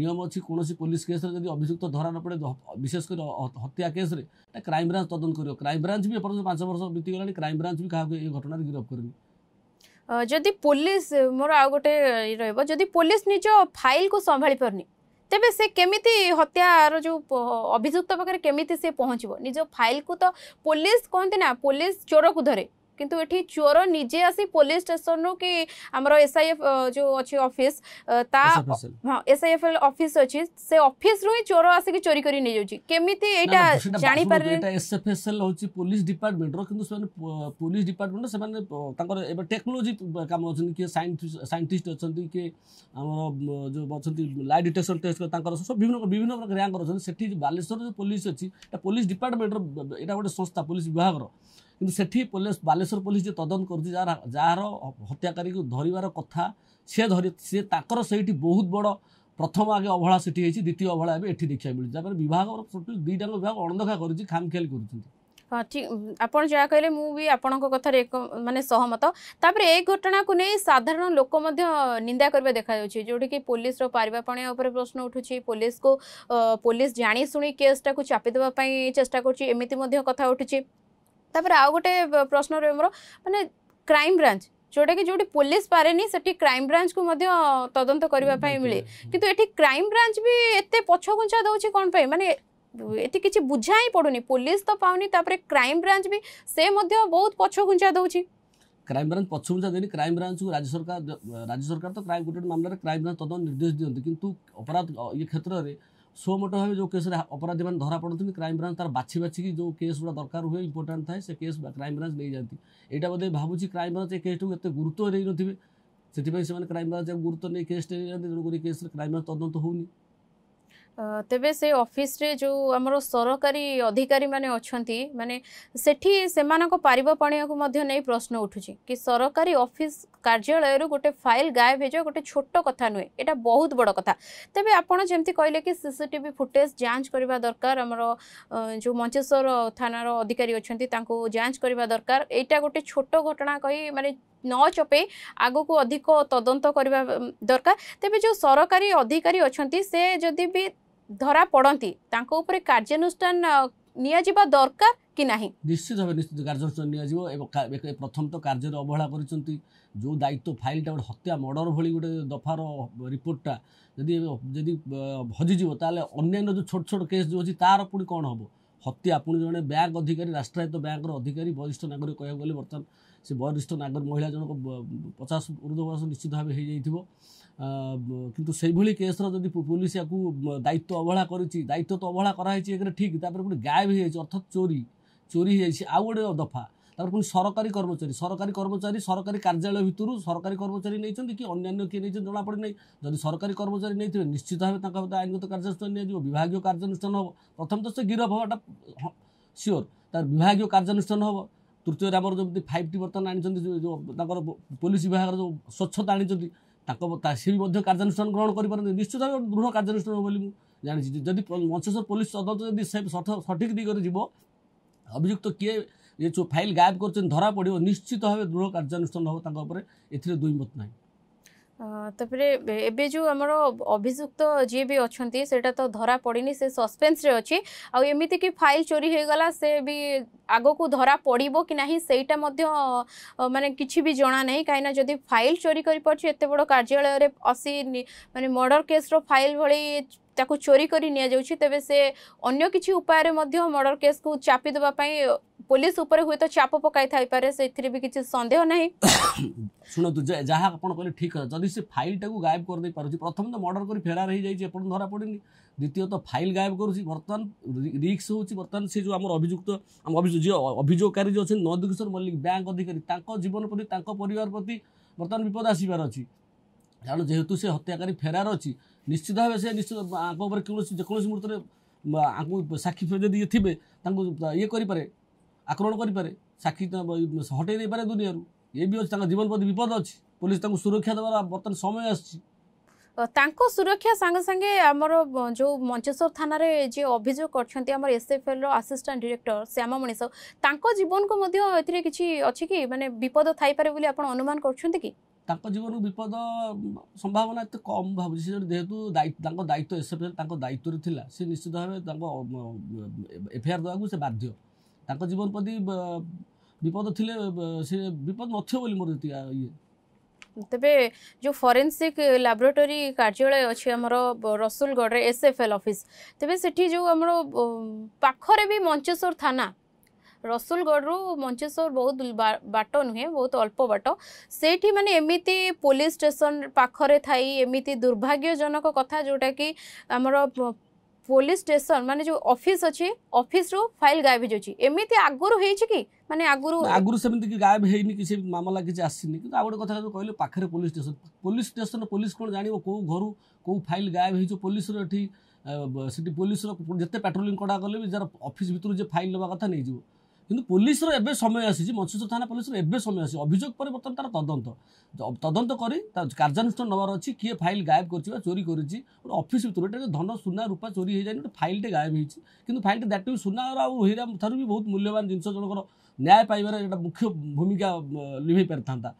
ନିୟମ ଅଛି କୌଣସି ପୋଲିସ କେସ୍ରେ ଯଦି ଅଭିଯୁକ୍ତ ଧରା ନ ପଡ଼େ ବିଶେଷ କରି ହତ୍ୟା କେସ୍ରେ ଏଇଟା କ୍ରାଇମବ୍ରାଞ୍ଚ ତଦନ୍ତ କରିବ କ୍ରାଇମବ୍ରାଞ୍ଚ ବି ଏପର୍ଯ୍ୟନ୍ତ ପାଞ୍ଚ ବର୍ଷ ବିତିଗଲାଣି କ୍ରାଇମବ୍ରାଞ୍ଚ ବି କାହାକୁ ଏ ଘଟଣାରେ ଗିରଫ କରିନି ଯଦି ପୋଲିସ ମୋର ଆଉ ଗୋଟେ ରହିବ ଯଦି ପୋଲିସ ନିଜ ଫାଇଲକୁ ସମ୍ଭାଳି ପାରୁନି ତେବେ ସେ କେମିତି ହତ୍ୟାର ଯେଉଁ ଅଭିଯୁକ୍ତ ପାଖରେ କେମିତି ସେ ପହଞ୍ଚିବ ନିଜ ଫାଇଲକୁ ତ ପୋଲିସ କହନ୍ତି ନା ପୋଲିସ ଚୋରକୁ ଧରେ କିନ୍ତୁ ଏଠି ଚୋର ନିଜେ ଆସି ପୋଲିସ ଷ୍ଟେସନରୁ କି ଆମର ଏସ୍ଆଇଏଫ୍ ଯେଉଁ ଅଛି ଅଫିସ୍ ତା ହଁ ଏସ୍ଆଇଏଫ୍ଏଲ୍ ଅଫିସ୍ ଅଛି ସେ ଅଫିସରୁ ହିଁ ଚୋର ଆସିକି ଚୋରି କରି ନେଇଯାଉଛି କେମିତି ଏଇଟା ଜାଣିପାରିବେ ଏଇଟା ଏସ୍ଏଫ୍ଏସ୍ଏଲ୍ ହେଉଛି ପୋଲିସ ଡିପାର୍ଟମେଣ୍ଟର କିନ୍ତୁ ସେମାନେ ପୋଲିସ ଡିପାର୍ଟମେଣ୍ଟ ସେମାନେ ତାଙ୍କର ଏବେ ଟେକ୍ନୋଲୋଜି କାମ ଅଛନ୍ତି କିଏ ସାଇଣ୍ଟିଷ୍ଟ ଅଛନ୍ତି କିଏ ଆମର ଯେଉଁ ଅଛନ୍ତି ଲାଇ ଡିଟେକ୍ସନ୍ ଟେଷ୍ଟ ତାଙ୍କର ସବୁ ବିଭିନ୍ନ ବିଭିନ୍ନ ପ୍ରକାର ର୍ୟାଙ୍କର ଅଛନ୍ତି ସେଠି ବାଲେଶ୍ୱର ଯେଉଁ ପୋଲିସ ଅଛି ଏଇଟା ପୋଲିସ ଡିପାର୍ଟମେଣ୍ଟର ଏଇଟା ଗୋଟେ ସଂସ୍ଥା ପୋଲିସ ବିଭାଗର कि बालेश्वर पुलिस जी तदन कर हत्याकारी को धरवार कथा सी धरी सी तर से बहुत बड़ प्रथम आगे अवहला सेठी द्वितीय अवहला देखा मिली जहाँ विभाग दुईटा विभाग अणदेखा कर खामखेल कर हाँ ठीक आप जहाँ कहले मुझे कथार एक मानते सहमत तापर एक घटना को नहीं साधारण लोक निंदा करवा देखा जोटि की पुलिस पारिपाण प्रश्न उठू पुलिस को पुलिस जाणीशु केसटा को चापी देवाई चेस्टा उठू ତାପରେ ଆଉ ଗୋଟେ ପ୍ରଶ୍ନ ରହିବ ମୋର ମାନେ କ୍ରାଇମ୍ ବ୍ରାଞ୍ଚ ଯେଉଁଟାକି ଯେଉଁଠି ପୋଲିସ ପାରେନି ସେଠି କ୍ରାଇମ୍ ବ୍ରାଞ୍ଚକୁ ମଧ୍ୟ ତଦନ୍ତ କରିବା ପାଇଁ ମିଳେ କିନ୍ତୁ ଏଠି କ୍ରାଇମ୍ ବ୍ରାଞ୍ଚ ବି ଏତେ ପଛଘୁଞ୍ଚା ଦେଉଛି କ'ଣ ପାଇଁ ମାନେ ଏଠି କିଛି ବୁଝା ହିଁ ପଡ଼ୁନି ପୋଲିସ ତ ପାଉନି ତାପରେ କ୍ରାଇମ୍ ବ୍ରାଞ୍ଚ ବି ସେ ମଧ୍ୟ ବହୁତ ପଛଘୁଞ୍ଚା ଦେଉଛି କ୍ରାଇମ୍ ବ୍ରାଞ୍ଚ ପଛଘୁଞ୍ଚା ଦେଇନି କ୍ରାଇମ୍ ବ୍ରାଞ୍ଚକୁ ରାଜ୍ୟ ସରକାର ରାଜ୍ୟ ସରକାର ତ କ୍ରାଇମ୍ ଗୋଟେ ମାମଲାରେ କ୍ରାଇମ୍ ବ୍ରାଞ୍ଚ ତଦନ୍ତ ନିର୍ଦ୍ଦେଶ ଦିଅନ୍ତି କିନ୍ତୁ ଅପରାଧ ଇଏ କ୍ଷେତ୍ରରେ ସୋ ମୋଟା ଭାବେ ଯେଉଁ କେସ୍ରେ ଅପରାଧୀମାନେ ଧରା ପଡ଼ନ୍ତି କ୍ରାଇମବ୍ରାଞ୍ଚ ତାର ବାଛି ବାଛିକି ଯେଉଁ କେସ୍ ଗୁଡ଼ା ଦରକାର ହୁଏ ଇମ୍ପୋର୍ଟାଣ୍ଟ ଥାଏ ସେ କେସ୍ କ୍ରାଇମବ୍ରାଞ୍ଚ ନେଇଯାଆନ୍ତି ଏଇଟା ବୋଧେ ଭାବୁଛି କ୍ରାଇମବ୍ରାଞ୍ଚ ଏ କେସ୍ଟିକୁ ଏତେ ଗୁରୁତ୍ୱ ଦେଇନଥିବେ ସେଥିପାଇଁ ସେମାନେ କ୍ରାଇମବ୍ରାଞ୍ଚ ଗୁରୁତ୍ୱ ନେଇ କେସ୍ଟା ନେଇଯାଆନ୍ତି ତେଣୁକରି କେସ୍ରେ କ୍ରାଇମବ୍ରାଞ୍ଚ ତଦନ୍ତ ହେଉନି ତେବେ ସେ ଅଫିସରେ ଯେଉଁ ଆମର ସରକାରୀ ଅଧିକାରୀମାନେ ଅଛନ୍ତି ମାନେ ସେଠି ସେମାନଙ୍କ ପାରିବପଣିଆକୁ ମଧ୍ୟ ନେଇ ପ୍ରଶ୍ନ ଉଠୁଛି କି ସରକାରୀ ଅଫିସ କାର୍ଯ୍ୟାଳୟରୁ ଗୋଟେ ଫାଇଲ୍ ଗାୟବ ହେଇଯିବ ଗୋଟେ ଛୋଟ କଥା ନୁହେଁ ଏଇଟା ବହୁତ ବଡ଼ କଥା ତେବେ ଆପଣ ଯେମିତି କହିଲେ କି ସିସିଟିଭି ଫୁଟେଜ୍ ଯାଞ୍ଚ କରିବା ଦରକାର ଆମର ଯେଉଁ ମଞ୍ଚେଶ୍ୱର ଥାନାର ଅଧିକାରୀ ଅଛନ୍ତି ତାଙ୍କୁ ଯାଞ୍ଚ କରିବା ଦରକାର ଏଇଟା ଗୋଟେ ଛୋଟ ଘଟଣା କହି ମାନେ ନ ଚପେଇ ଆଗକୁ ଅଧିକ ତଦନ୍ତ କରିବା ଦରକାର ତେବେ ଯେଉଁ ସରକାରୀ ଅଧିକାରୀ ଅଛନ୍ତି ସେ ଯଦି ବି ধরা পড়ন্তি তাঙ্ক উপরে কার্যানুষ্ঠান নিয়াযিবা দরকার কি না নিশ্চিত ভাবে নিশ্চিত কার্যানুষ্ঠান নিয়াযিব এবং প্রথম তো কার্যের অবহেলা করেছেন যে দায়িত্ব ফাইলটা গোটে হত্যা মর্ডর ভি গোটে দফার রিপোর্টটা যদি যদি হজিযোগ তাহলে অন্যান্য যে ছোট ছোট কেস যে অছি তার পুঁ কম হব হত্যা পুঁ জনে ব্যাঙ্ক অধিকারী রাষ্ট্রায়ত্ত ব্যাঙ্কর অধিকারী বরিষ্ঠ নাগরিক কহবাক গেলে বর্তমান সে বরিষ্ঠ নাগরিক মহিলা জনক পচাশ ঊর্ধ্ব বয়স নিশ্চিত ভাবে হয়ে যাই କିନ୍ତୁ ସେଇଭଳି କେସ୍ର ଯଦି ପୋଲିସ ୟାକୁ ଦାୟିତ୍ୱ ଅବହେଳା କରିଛି ଦାୟିତ୍ୱ ତ ଅବହେଳା କରାହେଇଛି ଏକରେ ଠିକ୍ ତାପରେ ପୁଣି ଗାୟବ ହେଇଯାଇଛି ଅର୍ଥାତ୍ ଚୋରି ଚୋରି ହେଇଯାଇଛି ଆଉ ଗୋଟେ ଦଫା ତାପରେ ପୁଣି ସରକାରୀ କର୍ମଚାରୀ ସରକାରୀ କର୍ମଚାରୀ ସରକାରୀ କାର୍ଯ୍ୟାଳୟ ଭିତରୁ ସରକାରୀ କର୍ମଚାରୀ ନେଇଛନ୍ତି କି ଅନ୍ୟାନ୍ୟ କିଏ ନେଇଛନ୍ତି ଜଣାପଡ଼ି ନାହିଁ ଯଦି ସରକାରୀ କର୍ମଚାରୀ ନେଇଥିବେ ନିଶ୍ଚିତ ଭାବେ ତାଙ୍କ ଆଇନଗତ କାର୍ଯ୍ୟାନୁଷ୍ଠାନ ନିଆଯିବ ବିଭାଗୀୟ କାର୍ଯ୍ୟାନୁଷ୍ଠାନ ହେବ ପ୍ରଥମେ ତ ସେ ଗିରଫ ହେବାଟା ସିଓର ତାର ବିଭାଗୀୟ କାର୍ଯ୍ୟାନୁଷ୍ଠାନ ହେବ ତୃତୀୟରେ ଆମର ଯେମିତି ଫାଇଭ୍ ଟି ବର୍ତ୍ତମାନ ଆଣିଛନ୍ତି ଯେଉଁ ତାଙ୍କର ପୋଲିସ ବିଭାଗର ଯେଉଁ ସ୍ୱଚ୍ଛତା ଆଣିଛନ୍ତି ସେହି ମଧ୍ୟ କାର୍ଯ୍ୟାନୁଷ୍ଠାନ ଗ୍ରହଣ କରିପାରନ୍ତି ନିଶ୍ଚିତ ଭାବେ ଦୃଢ଼ କାର୍ଯ୍ୟାନୁଷ୍ଠାନ ବୋଲି ମୁଁ ଜାଣିଛି ଯଦି ମଞ୍ଚେଶ୍ୱର ପୋଲିସ ତଦନ୍ତ ଯଦି ସେ ସଠିକ୍ ଦିଗରେ ଯିବ ଅଭିଯୁକ୍ତ କିଏ ଏ ଯେଉଁ ଫାଇଲ୍ ଗାୟବ କରୁଛନ୍ତି ଧରା ପଡ଼ିବ ନିଶ୍ଚିତ ଭାବେ ଦୃଢ଼ କାର୍ଯ୍ୟାନୁଷ୍ଠାନ ହେବ ତାଙ୍କ ଉପରେ ଏଥିରେ ଦୁଇ ମତ ନାହିଁ ତାପରେ ଏବେ ଯେଉଁ ଆମର ଅଭିଯୁକ୍ତ ଯିଏ ବି ଅଛନ୍ତି ସେଇଟା ତ ଧରା ପଡ଼ିନି ସେ ସସ୍ପେନ୍ସରେ ଅଛି ଆଉ ଏମିତିକି ଫାଇଲ୍ ଚୋରି ହେଇଗଲା ସେ ବି ଆଗକୁ ଧରା ପଡ଼ିବ କି ନାହିଁ ସେଇଟା ମଧ୍ୟ ମାନେ କିଛି ବି ଜଣା ନାହିଁ କାହିଁକିନା ଯଦି ଫାଇଲ୍ ଚୋରି କରିପାରୁଛି ଏତେ ବଡ଼ କାର୍ଯ୍ୟାଳୟରେ ଆସି ମାନେ ମର୍ଡ଼ର କେସ୍ର ଫାଇଲ୍ ଭଳି ତାକୁ ଚୋରି କରି ନିଆଯାଉଛି ତେବେ ସେ ଅନ୍ୟ କିଛି ଉପାୟରେ ମଧ୍ୟ ମର୍ଡ଼ର କେସ୍କୁ ଚାପି ଦେବା ପାଇଁ পুলিশ উপরে হুয়েত চাপ পকাই থাইপারে সেইথিরে বি কিছু সন্দেহ নাই শুনতু যাহা আপন কইলে ঠিক আছে যদি সে ফাইলটাকু গায়েব করে দেই পারুছি প্রথম তো মর্ডর করে ফেরার হই যাইছি আপন ধরা পড়িনি দ্বিতীয়ত ফাইল গায়েব করুছি বর্তমান রিক্স হচ্ছে বর্তমান সে যে আমার অভিযুক্ত আমার অভিযোগ যে অভিযোগকারী যে অছেন নদকিশোর মল্লিক ব্যাঙ্ক অধিকারী তাঙ্ক জীবন প্রতি তাঙ্ক পরিবার প্রতি বর্তমান বিপদ আসিবার অছি কারণ যেহেতু সে হত্যাকারী ফেরার অছি নিশ্চিত ভাবে সে নিশ্চিত আঙ্ক উপরে কৌশি যেকোন মুহূর্তে আঙ্ক সাক্ষী যদি ইয়ে থাকবে তাঙ্ক ইয়ে করে আক্রমণ করিপারে সাক্ষী হটাই নেইপারে দুনিয়ার এ বি অনেক জীবন প্রতি বিপদ অ পুলিশ তাকে সুরক্ষা দেওয়ার বর্তমানে সময় আসছে ତାଙ୍କ ସୁରକ୍ଷା ସାଙ୍ଗେ ସାଙ୍ଗେ ଆମର ଯେଉଁ ମଞ୍ଚେଶ୍ୱର ଥାନାରେ ଯିଏ ଅଭିଯୋଗ କରିଛନ୍ତି ଆମର ଏସ୍ଏଫ୍ଏଲ୍ର ଆସିଷ୍ଟାଣ୍ଟ ଡିରେକ୍ଟର ଶ୍ୟାମାମଣି ସାହୁ ତାଙ୍କ ଜୀବନକୁ ମଧ୍ୟ ଏଥିରେ କିଛି ଅଛି କି ମାନେ ବିପଦ ଥାଇପାରେ ବୋଲି ଆପଣ ଅନୁମାନ କରୁଛନ୍ତି କି ତାଙ୍କ ଜୀବନକୁ ବିପଦ ସମ୍ଭାବନା ଏତେ କମ୍ ଭାବୁଛି ସେ ଯେହେତୁ ତାଙ୍କ ଦାୟିତ୍ୱ ଏସ୍ଏଫ୍ଏଲ୍ ତାଙ୍କ ଦାୟିତ୍ୱରେ ଥିଲା ସେ ନିଶ୍ଚିତ ଭାବେ ତାଙ୍କ ଏଫ୍ଆଇଆର୍ ଦେବାକୁ ସେ ବାଧ୍ୟ ତାଙ୍କ ଜୀବନ ପ୍ରତି ବିପଦ ଥିଲେ ସେ ବିପଦ ନଥିବ ବୋଲି ମୋର ଇଏ ତେବେ ଯେଉଁ ଫରେନ୍ସିକ୍ ଲାବୋରେଟୋରୀ କାର୍ଯ୍ୟାଳୟ ଅଛି ଆମର ରସୁଲଗଡ଼ରେ ଏସ୍ ଏଫ୍ ଏଲ୍ ଅଫିସ୍ ତେବେ ସେଠି ଯେଉଁ ଆମର ପାଖରେ ବି ମଞ୍ଚେଶ୍ୱର ଥାନା ରସୁଲଗଡ଼ରୁ ମଞ୍ଚେଶ୍ୱର ବହୁତ ବାଟ ନୁହେଁ ବହୁତ ଅଳ୍ପ ବାଟ ସେଇଠି ମାନେ ଏମିତି ପୋଲିସ ଷ୍ଟେସନ ପାଖରେ ଥାଇ ଏମିତି ଦୁର୍ଭାଗ୍ୟଜନକ କଥା ଯେଉଁଟାକି ଆମର ପୋଲିସ ଷ୍ଟେସନ ମାନେ ଯୋଉ ଅଫିସ ଅଛି ଅଫିସରୁ ଫାଇଲ ଗାୟବ ହେଇଯାଉଛି ଏମିତି ଆଗରୁ ହେଇଛି କି ମାନେ ଆଗରୁ ଆଗରୁ ସେମିତି କି ଗାୟବ ହେଇନି କିଛି ମାମଲା କିଛି ଆସିନି କିନ୍ତୁ ଆଉ ଗୋଟେ କଥା ଯୋଉ କହିଲେ ପାଖରେ police station police station police କ'ଣ ଜାଣିବ କେଉଁ ଘରୁ କେଉଁ ଫାଇଲ ଗାୟବ ହେଇଛି ପୋଲିସର ଏଠି ସେଠି ପୋଲିସର ଯେତେ ପାଟ୍ରୋଲିଂ କଡ଼ା କଲେ ବି ଯାହାର ଅଫିସ ଭିତରୁ ଯେ ଫାଇଲ ନେବା କଥା ନେଇଯିବ କିନ୍ତୁ ପୋଲିସର ଏବେ ସମୟ ଆସିଛି ମଞ୍ଚେଶ୍ୱର ଥାନା ପୋଲିସର ଏବେ ସମୟ ଆସିଛି ଅଭିଯୋଗ ପରେ ବର୍ତ୍ତମାନ ତା'ର ତଦନ୍ତ ତଦନ୍ତ କରି ତା କାର୍ଯ୍ୟାନୁଷ୍ଠାନ ନେବାର ଅଛି କିଏ ଫାଇଲ୍ ଗାୟବ କରିଛି ବା ଚୋରି କରିଛି ଗୋଟେ ଅଫିସ୍ ଭିତରୁ ଏଟା ଧନ ସୁନା ରୂପା ଚୋରି ହୋଇଯାଇନି ଗୋଟେ ଫାଇଲ୍ଟେ ଗାୟବ ହୋଇଛି କିନ୍ତୁ ଫାଇଲ୍ଟେ ଦ୍ୟାଟ୍ ବି ସୁନାର ଆଉ ହୀରା ଠାରୁ ବି ବହୁତ ମୂଲ୍ୟବାନ ଜିନିଷ ଜଣଙ୍କର ନ୍ୟାୟ ପାଇବାରେ ଏଇଟା ମୁଖ୍ୟ ଭୂମିକା ଲିଭେଇ ପାରିଥାନ୍ତା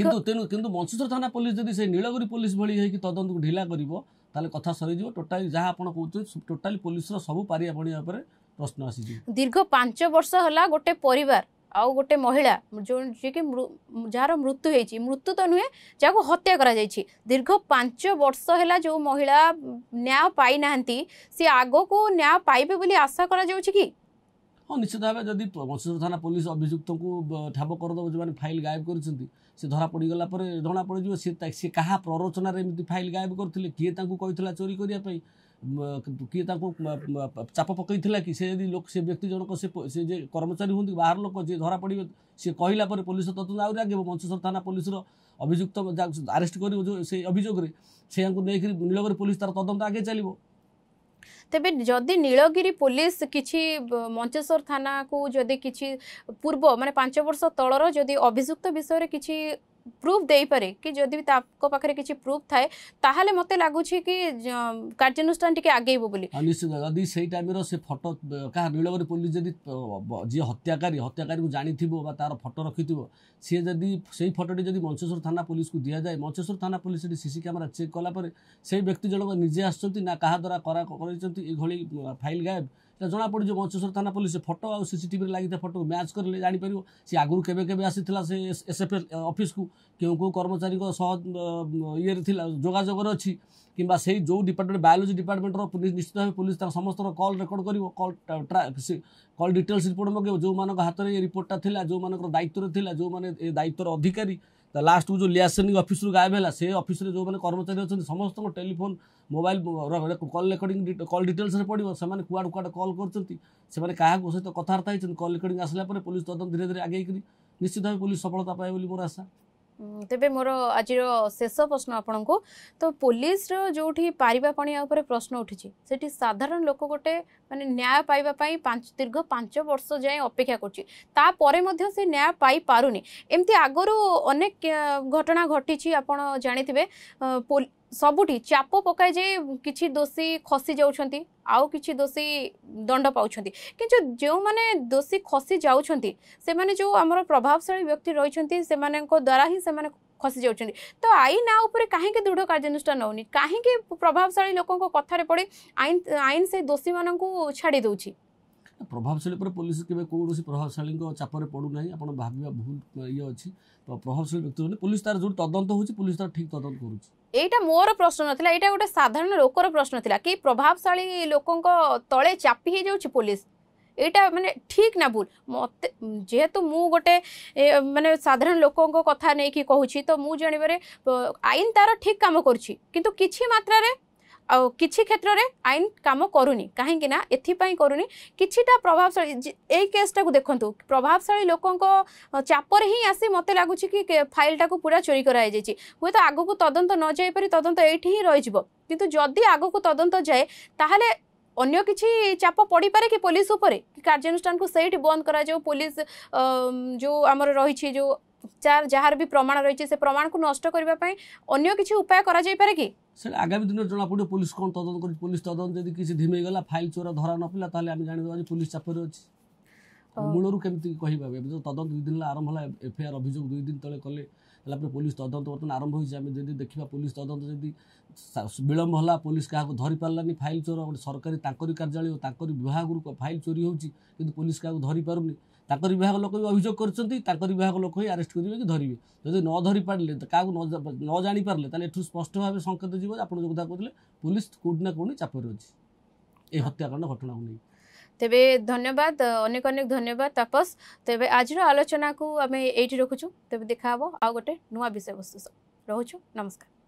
କିନ୍ତୁ ତେଣୁ କିନ୍ତୁ ମଞ୍ଚେଶ୍ୱର ଥାନା ପୋଲିସ ଯଦି ସେ ନୀଳଗିରି ପୋଲିସ ଭଳି ହେଇକି ତଦନ୍ତକୁ ଢିଲା କରିବ ତାହେଲେ କଥା ସରିଯିବ ଟୋଟାଲି ଯାହା ଆପଣ କହୁଛନ୍ତି ଟୋଟାଲି ପୋଲିସର ସବୁ ପାରିଆ ବଢ଼ିବା ଉପରେ প্রশ্ন আসিছে দীর্ঘ পাঁচ বর্ষ হলা গোটে পরিবার আউ গোটে মহিলা যিকি যার মৃত্যু হয়েছি মৃত্যু তো নুহে যাকে হত্যা করা যাইছি দীর্ঘ পাঁচ বর্ষ হেলা যে মহিলা ন্যায় পাই না সে আগকু ন্যায় পাইবে বলে আশা করা যাচ্ছে কি ହଁ ନିଶ୍ଚିତ ଭାବେ ଯଦି ମଞ୍ଚେଶ୍ୱର ଥାନା ପୋଲିସ ଅଭିଯୁକ୍ତଙ୍କୁ ଠାବ କରିଦେବ ଯେଉଁମାନେ ଫାଇଲ୍ ଗାୟବ କରିଛନ୍ତି ସେ ଧରା ପଡ଼ିଗଲା ପରେ ଜଣା ପଡ଼ିଯିବ ସିଏ ସିଏ କାହା ପ୍ରରୋଚନାରେ ଏମିତି ଫାଇଲ୍ ଗାୟବ କରିଥିଲେ କିଏ ତାଙ୍କୁ କହିଥିଲା ଚୋରି କରିବା ପାଇଁ ତାଙ୍କୁ ଚାପ ପକେଇଥିଲା କି ସେ ଯଦି ଲୋକ ସେ ବ୍ୟକ୍ତି ଜଣକ ସେ ସେ ଯେ କର୍ମଚାରୀ ହୁଅନ୍ତି ବାହାର ଲୋକ ଯିଏ ଧରା ପଡ଼ିବେ ସିଏ କହିଲା ପରେ ପୋଲିସ ତଦନ୍ତ ଆହୁରି ଆଗେ ମଞ୍ଚେଶ୍ୱର ଥାନା ପୋଲିସର ଅଭିଯୁକ୍ତ ଆରେଷ୍ଟ କରିବ ଯେଉଁ ସେ ଅଭିଯୋଗରେ ସେୟାଙ୍କୁ ନେଇକରି ନୀଳଗିରି ପୋଲିସ ତାର ତଦନ୍ତ ଆଗେ ଚାଲିବ ତେବେ ଯଦି ନୀଳଗିରି ପୋଲିସ କିଛି ମଞ୍ଚେଶ୍ୱର ଥାନାକୁ ଯଦି କିଛି ପୂର୍ବ ମାନେ ପାଞ୍ଚ ବର୍ଷ ତଳର ଯଦି ଅଭିଯୁକ୍ତ ବିଷୟରେ କିଛି प्रूफ देपे कि जदि पाखे किसी प्रूफ थाए ताहले मते लगुच कि कार्यानुष्ठान आगे निश्चित जदि से टाइम से फटो क्या नीलगरी पुलिस जी जी हत्याकारी हत्याकारी को जानी तार फटो रखि सी जदि से फटोटी जदि मंचेश्वर थाना पुलिस को दि जाए मंचेश्वर थाना पुलिस से सीसी क्यामेरा चेक कलापर से व्यक्ति जनक निजे आसना द्वारा करा कर फाइल गायब ଜଣାପଡ଼ିଯିବ ମଞ୍ଚେଶ୍ୱର ଥାନା ପୋଲିସ ଫଟୋ ଆଉ ସି ସି ଟିଭିରେ ଲାଗିଥିବା ଫଟୋକୁ ମ୍ୟାଚ୍ କରିଲେ ଜାଣିପାରିବ ସେ ଆଗରୁ କେବେ କେବେ ଆସିଥିଲା ସେ ଏସ୍ ଏସ୍ଏଫ୍ଏଲ୍ ଅଫିସ୍କୁ କେଉଁ କେଉଁ କର୍ମଚାରୀଙ୍କ ସହ ଇଏରେ ଥିଲା ଯୋଗାଯୋଗରେ ଅଛି କିମ୍ବା ସେଇ ଯେଉଁ ଡିପାର୍ଟମେଣ୍ଟ ବାୟୋଲୋଜି ଡିପାର୍ଟମେଣ୍ଟର ନିଶ୍ଚିତ ଭାବେ ପୋଲିସ ତାଙ୍କ ସମସ୍ତଙ୍କର କଲ୍ ରେକର୍ଡ଼ କରିବ କଲ୍ ସେ କଲ୍ ଡିଟେଲ୍ସ ରିପୋର୍ଟ ମଗେଇବ ଯେଉଁମାନଙ୍କ ହାତରେ ଏ ରିପୋର୍ଟଟା ଥିଲା ଯେଉଁମାନଙ୍କର ଦାୟିତ୍ୱରେ ଥିଲା ଯେଉଁମାନେ ଏ ଦାୟିତ୍ୱର ଅଧିକାରୀ ଲାଷ୍ଟକୁ ଯେଉଁ ଲିଆସେନିଂ ଅଫିସରୁ ଗାୟବ ହେଲା ସେ ଅଫିସରେ ଯେଉଁମାନେ କର୍ମଚାରୀ ଅଛନ୍ତି ସମସ୍ତଙ୍କ telephone mobile call recording call ଡିଟେଲ୍ସରେ ପଡ଼ିବ ସେମାନେ କୁଆଡ଼େ କୁଆଡ଼େ କଲ୍ କରୁଛନ୍ତି ସେମାନେ କାହାକୁ ସହିତ କଥାବାର୍ତ୍ତା ହେଇଛନ୍ତି କଲ୍ ରେକର୍ଡିଂ ଆସିଲା ପରେ ପୋଲିସ ତଦନ୍ତ ଧୀରେ ଧୀରେ ଆଗେଇକରି ନିଶ୍ଚିତ ଭାବେ ପୋଲିସ ସଫଳତା ପାଏ ବୋଲି ମୋର ଆଶା ତେବେ ମୋର ଆଜିର ଶେଷ ପ୍ରଶ୍ନ ଆପଣଙ୍କୁ ତ ପୋଲିସର ଯେଉଁଠି ପାରିବା ପଣିଆ ଉପରେ ପ୍ରଶ୍ନ ଉଠିଛି ସେଠି ସାଧାରଣ ଲୋକ ଗୋଟେ ମାନେ ନ୍ୟାୟ ପାଇବା ପାଇଁ ପାଞ୍ଚ ଦୀର୍ଘ ପାଞ୍ଚ ବର୍ଷ ଯାଏଁ ଅପେକ୍ଷା କରୁଛି ତାପରେ ମଧ୍ୟ ସେ ନ୍ୟାୟ ପାଇପାରୁନି ଏମିତି ଆଗରୁ ଅନେକ ଘଟଣା ଘଟିଛି ଆପଣ ଜାଣିଥିବେ ସବୁଠି ଚାପ ପକାଏ ଯେ କିଛି ଦୋଷୀ ଖସି ଯାଉଛନ୍ତି ଆଉ କିଛି ଦୋଷୀ ଦଣ୍ଡ ପାଉଛନ୍ତି କିନ୍ତୁ ଯେଉଁମାନେ ଦୋଷୀ ଖସି ଯାଉଛନ୍ତି ସେମାନେ ଯେଉଁ ଆମର ପ୍ରଭାବଶାଳୀ ବ୍ୟକ୍ତି ରହିଛନ୍ତି ସେମାନଙ୍କ ଦ୍ୱାରା ହିଁ ସେମାନେ ଖସି ଯାଉଛନ୍ତି ତ ଆଇନ ଆ ଉପରେ କାହିଁକି ଦୃଢ଼ କାର୍ଯ୍ୟାନୁଷ୍ଠାନ ନେଉନି କାହିଁକି ପ୍ରଭାବଶାଳୀ ଲୋକଙ୍କ କଥାରେ ପଡ଼ି ଆଇନ ଆଇନ ସେ ଦୋଷୀମାନଙ୍କୁ ଛାଡ଼ି ଦେଉଛି ପ୍ରଭାବଶାଳୀ ଉପରେ ପୋଲିସ କେବେ କୌଣସି ପ୍ରଭାବଶାଳୀଙ୍କ ଚାପରେ ପଡ଼ୁନାହିଁ ଆପଣ ଭାବିବା ଭୁଲ ଇଏ ଅଛି ତ ପ୍ରଭାବଶାଳୀ ବ୍ୟକ୍ତି ଅଛନ୍ତି ପୋଲିସ ତାର ଯୋଉ ତଦନ୍ତ ହେଉଛି ପୋଲିସ ତାର ଠିକ୍ ତଦନ୍ତ କରୁଛି ଏଇଟା ମୋର ପ୍ରଶ୍ନ ନଥିଲା ଏଇଟା ଗୋଟେ ସାଧାରଣ ଲୋକର ପ୍ରଶ୍ନ ଥିଲା କି ପ୍ରଭାବଶାଳୀ ଲୋକଙ୍କ ତଳେ ଚାପି ହେଇଯାଉଛି ପୋଲିସ ଏଇଟା ମାନେ ଠିକ୍ ନା ଭୁଲ ମୋତେ ଯେହେତୁ ମୁଁ ଗୋଟେ ମାନେ ସାଧାରଣ ଲୋକଙ୍କ କଥା ନେଇକି କହୁଛି ତ ମୁଁ ଜାଣିବାରେ ଆଇନ ତାର ଠିକ୍ କାମ କରୁଛି କିନ୍ତୁ କିଛି ମାତ୍ରାରେ ଆଉ କିଛି କ୍ଷେତ୍ରରେ ଆଇନ କାମ କରୁନି କାହିଁକି ନା ଏଥିପାଇଁ କରୁନି କିଛିଟା ପ୍ରଭାବଶାଳୀ ଏଇ କେସ୍ଟାକୁ ଦେଖନ୍ତୁ ପ୍ରଭାବଶାଳୀ ଲୋକଙ୍କ ଚାପରେ ହିଁ ଆସି ମୋତେ ଲାଗୁଛି କି ଫାଇଲ୍ଟାକୁ ପୁରା ଚୋରି କରାଯାଇଛି ହୁଏତ ଆଗକୁ ତଦନ୍ତ ନ ଯାଇପାରି ତଦନ୍ତ ଏଇଠି ହିଁ ରହିଯିବ କିନ୍ତୁ ଯଦି ଆଗକୁ ତଦନ୍ତ ଯାଏ ତାହେଲେ ଅନ୍ୟ କିଛି ଚାପ ପଡ଼ିପାରେ କି ପୋଲିସ ଉପରେ কার্যানুষ্ঠান সেইটি বন্ধ করা যাও পুলিশ যে আমার রয়েছে যে যার যার বি প্রমাণ রয়েছে সে প্রমাণকে নষ্ট করা অন্য কিছু উপায় করা যাই পারে কি স্যার আগামী দিনে জনা পড়ে পুলিশ কোন তদন্ত করছে পুলিশ তদন্ত যদি কিছু ধীমে গলা ফাইল চোরা ধরা নপিলা তাহলে আমি জানি যে পুলিশ চাপরে আছে মূলরু কেমতি কহিবা এবে তো তদন্ত দুই দিন আরম্ভ হলা এফআইআর অভিযোগ দুই দিন তলে কলে তাহলে আপনার পুলিশ তদন্ত বর্তমানে আরম্ভ হয়েছে আমি যদি দেখিবা পুলিশ তদন্ত যদি বিলম্ব হলা পুলিশ কাহাকে ধরি পারলানি ফাইল চোর গোটে সরকারি তাঁকরি কার্যালয় তাঁকরি বিভাগর ফাইল চোরি হচ্ছে কিন্তু পুলিশ কাহাকে ধরি পারুনি ତାଙ୍କରି ବିଭାଗ ଲୋକ ବି ଅଭିଯୋଗ କରିଛନ୍ତି ତାଙ୍କରି ବିଭାଗ ଲୋକ ହିଁ ଆରେଷ୍ଟ କରିବେ କି ଧରିବେ ଯଦି ନ ଧରି ପାରିଲେ କାହାକୁ ନ ଜାଣିପାରିଲେ ତାହେଲେ ଏଠୁ ସ୍ପଷ୍ଟ ଭାବେ ସଙ୍କେତ ଯିବ ଆପଣ ଯେଉଁ କଥା କହୁଥିଲେ ପୋଲିସ କେଉଁଠି ନା କେଉଁଠି ଚାପରେ ଅଛି এই হত্যাকাণ্ড ঘটনাকে নিয়ে তেবে ধন্যবাদ অনেক অনেক ধন্যবাদ তাপস তেবে আজর আলোচনা কু আমি এইটি রখুছু তেবে দেখা হব আউ গোটে নূয়া বিষয়বস্তু রহুছু নমস্কার